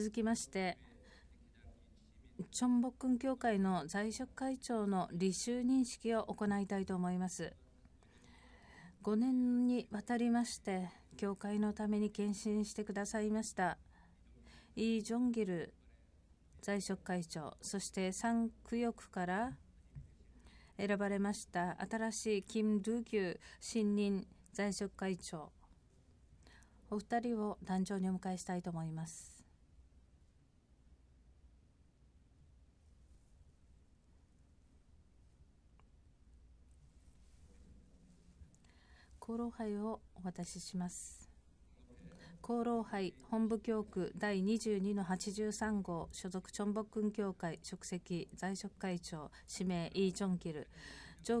続きまして、チョンボックン協会の在職会長の履修認識を行いたいと思います。5年にわたりまして、教会のために献身してくださいました。イ・ジョンギル在職会長、そして三区翼から選ばれました新しいキム・ドゥギュ新任在職会長、お二人を壇上にお迎えしたいと思います。功労杯をお渡しします功労杯本部教区第22の83号所属チョンボックン協会職責在職会長指名イ・ジョンキル上級